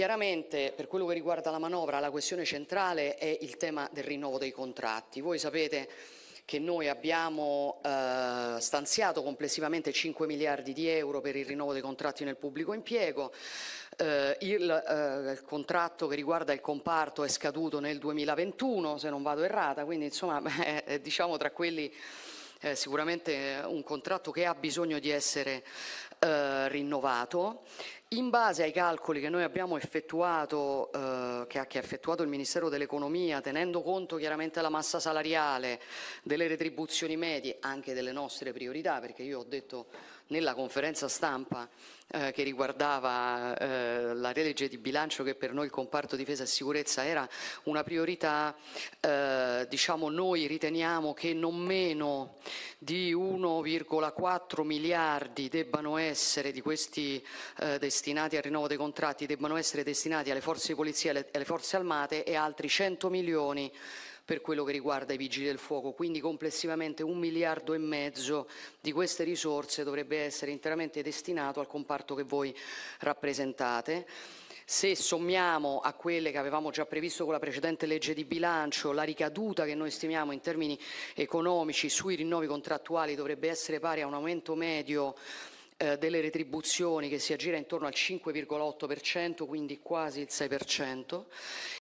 Chiaramente per quello che riguarda la manovra la questione centrale è il tema del rinnovo dei contratti. Voi sapete che noi abbiamo eh, stanziato complessivamente 5 miliardi di euro per il rinnovo dei contratti nel pubblico impiego. Eh, il, eh, il, contratto che riguarda il comparto è scaduto nel 2021, se non vado errata, quindi insomma è, diciamo tra quelli sicuramente un contratto che ha bisogno di essere eh, rinnovato in base ai calcoli che noi abbiamo effettuato, eh, che, ha, effettuato il Ministero dell'Economia, tenendo conto chiaramente della massa salariale, delle retribuzioni medie, anche delle nostre priorità, perché io ho detto nella conferenza stampa eh, che riguardava eh, la legge di bilancio che per noi il comparto difesa e sicurezza era una priorità, eh, diciamo noi riteniamo che non meno di 1,4 miliardi debbano essere di questi eh, destinati destinati al rinnovo dei contratti debbano essere destinati alle forze di polizia e alle forze armate e altri 100 milioni per quello che riguarda i vigili del fuoco, quindi complessivamente un miliardo e mezzo di queste risorse dovrebbe essere interamente destinato al comparto che voi rappresentate. Se sommiamo a quelle che avevamo già previsto con la precedente legge di bilancio, la ricaduta che noi stimiamo in termini economici sui rinnovi contrattuali dovrebbe essere pari a un aumento medio eh, delle retribuzioni che si aggira intorno al 5,8%, quindi quasi il 6%,